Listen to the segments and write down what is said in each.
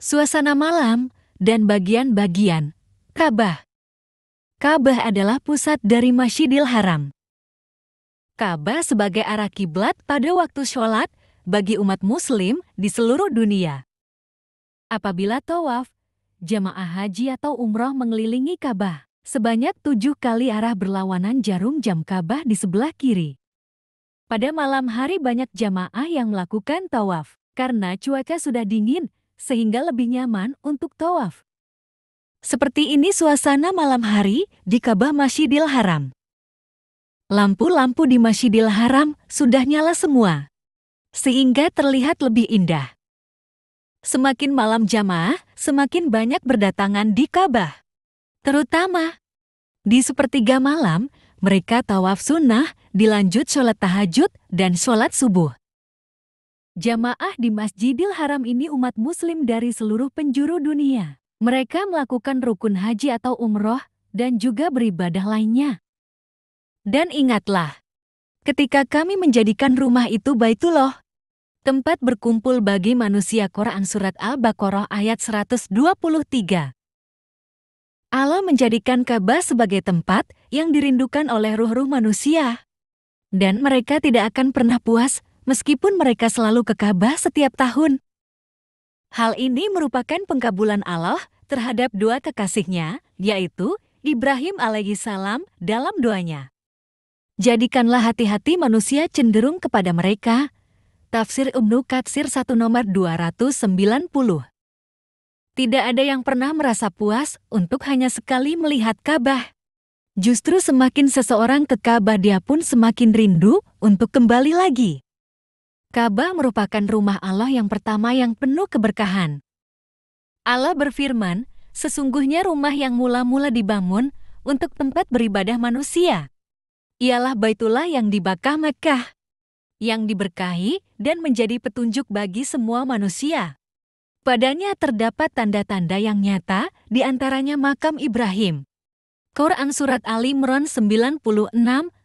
suasana malam, dan bagian-bagian. Kabah Kabah adalah pusat dari Masjidil Haram. Kabah sebagai arah kiblat pada waktu sholat bagi umat muslim di seluruh dunia. Apabila tawaf, jamaah haji atau umroh mengelilingi Kabah sebanyak tujuh kali arah berlawanan jarum jam Kabah di sebelah kiri. Pada malam hari banyak jamaah yang melakukan tawaf karena cuaca sudah dingin sehingga lebih nyaman untuk tawaf. Seperti ini suasana malam hari di Ka'bah Masjidil Haram. Lampu-lampu di Masjidil Haram sudah nyala semua, sehingga terlihat lebih indah. Semakin malam jamaah, semakin banyak berdatangan di Ka'bah. Terutama, di sepertiga malam, mereka tawaf sunnah, dilanjut sholat tahajud dan sholat subuh. Jamaah di Masjidil Haram ini umat muslim dari seluruh penjuru dunia. Mereka melakukan rukun haji atau umroh dan juga beribadah lainnya. Dan ingatlah, ketika kami menjadikan rumah itu Baitullah, tempat berkumpul bagi manusia Quran Surat Al-Baqarah ayat 123. Allah menjadikan Ka'bah sebagai tempat yang dirindukan oleh ruh-ruh manusia. Dan mereka tidak akan pernah puas meskipun mereka selalu ke Ka'bah setiap tahun. Hal ini merupakan pengkabulan Allah terhadap dua kekasihnya, yaitu Ibrahim alaihissalam dalam doanya. Jadikanlah hati-hati manusia cenderung kepada mereka. Tafsir Ibnu Katsir 1 nomor 290. Tidak ada yang pernah merasa puas untuk hanya sekali melihat Ka'bah. Justru semakin seseorang ke Ka'bah dia pun semakin rindu untuk kembali lagi. Ka'bah merupakan rumah Allah yang pertama yang penuh keberkahan. Allah berfirman, sesungguhnya rumah yang mula-mula dibangun untuk tempat beribadah manusia. Ialah Baitullah yang di Mekah, yang diberkahi dan menjadi petunjuk bagi semua manusia. Padanya terdapat tanda-tanda yang nyata, diantaranya makam Ibrahim. Quran Surat Ali Imran 96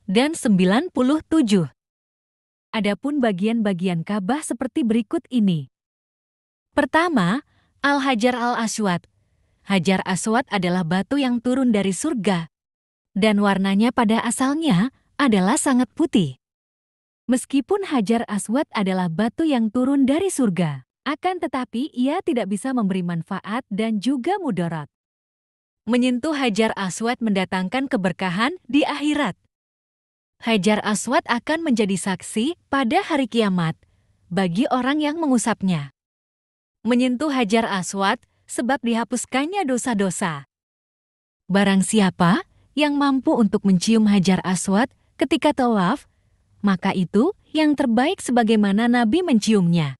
dan 97 adapun bagian-bagian Ka'bah seperti berikut ini. Pertama, Al-Hajar Al-Aswad. Hajar Aswad adalah batu yang turun dari surga, dan warnanya pada asalnya adalah sangat putih. Meskipun Hajar Aswad adalah batu yang turun dari surga, akan tetapi ia tidak bisa memberi manfaat dan juga mudarat. Menyentuh Hajar Aswad mendatangkan keberkahan di akhirat. Hajar Aswad akan menjadi saksi pada hari kiamat bagi orang yang mengusapnya. Menyentuh Hajar Aswad sebab dihapuskannya dosa-dosa. Barang siapa yang mampu untuk mencium Hajar Aswad ketika tawaf, maka itu yang terbaik sebagaimana Nabi menciumnya.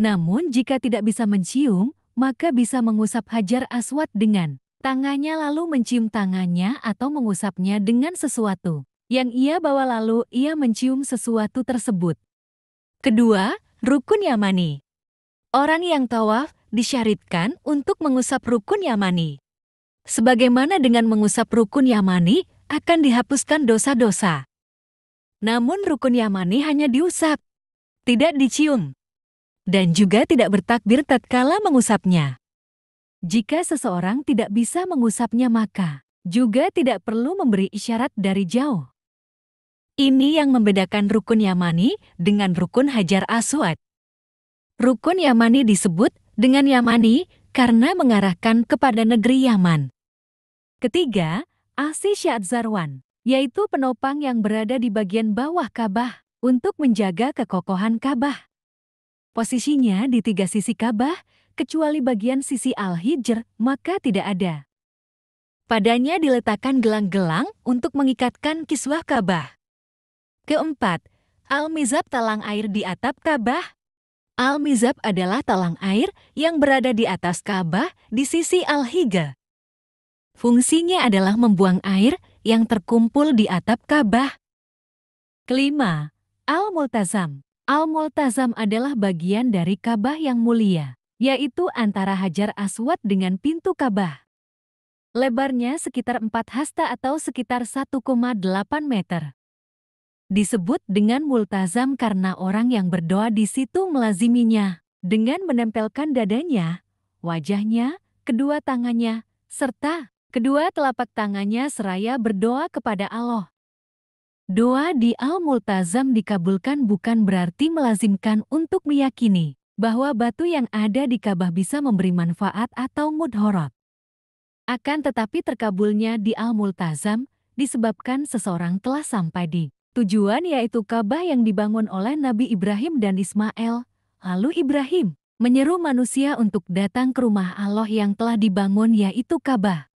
Namun jika tidak bisa mencium, maka bisa mengusap Hajar Aswad dengan tangannya lalu mencium tangannya atau mengusapnya dengan sesuatu yang ia bawa lalu ia mencium sesuatu tersebut. Kedua, rukun Yamani. Orang yang tawaf disyaritkan untuk mengusap rukun Yamani. Sebagaimana dengan mengusap rukun Yamani akan dihapuskan dosa-dosa. Namun rukun Yamani hanya diusap, tidak dicium, dan juga tidak bertakbir tatkala mengusapnya. Jika seseorang tidak bisa mengusapnya maka juga tidak perlu memberi isyarat dari jauh. Ini yang membedakan rukun Yamani dengan rukun Hajar Aswad. Rukun Yamani disebut dengan Yamani karena mengarahkan kepada negeri Yaman. Ketiga, Asisyat Zarwan, yaitu penopang yang berada di bagian bawah Ka'bah untuk menjaga kekokohan Ka'bah. Posisinya di tiga sisi Ka'bah, kecuali bagian sisi Al-Hijr, maka tidak ada. Padanya diletakkan gelang-gelang untuk mengikatkan kiswah Ka'bah. Keempat, Al-Mizab talang air di atap Ka'bah. Al-Mizab adalah talang air yang berada di atas Ka'bah di sisi Al-Higa. Fungsinya adalah membuang air yang terkumpul di atap Ka'bah. Kelima, Al-Multazam. Al-Multazam adalah bagian dari Ka'bah yang mulia, yaitu antara Hajar Aswad dengan pintu Ka'bah. Lebarnya sekitar 4 hasta atau sekitar 1,8 meter disebut dengan multazam karena orang yang berdoa di situ melaziminya. Dengan menempelkan dadanya, wajahnya, kedua tangannya, serta kedua telapak tangannya seraya berdoa kepada Allah. Doa di Al-Multazam dikabulkan bukan berarti melazimkan untuk meyakini bahwa batu yang ada di Ka'bah bisa memberi manfaat atau mudhorot. Akan tetapi terkabulnya di Al-Multazam disebabkan seseorang telah sampai di Tujuan yaitu Ka'bah yang dibangun oleh Nabi Ibrahim dan Ismail. Lalu Ibrahim menyeru manusia untuk datang ke rumah Allah yang telah dibangun yaitu Ka'bah.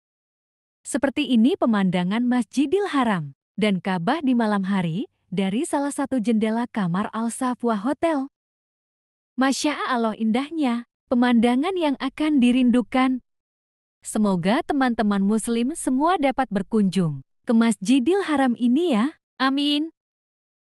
Seperti ini pemandangan Masjidil Haram dan Ka'bah di malam hari dari salah satu jendela kamar Al-Safwa Hotel. Masya Allah indahnya, pemandangan yang akan dirindukan. Semoga teman-teman muslim semua dapat berkunjung ke Masjidil Haram ini ya. Amin.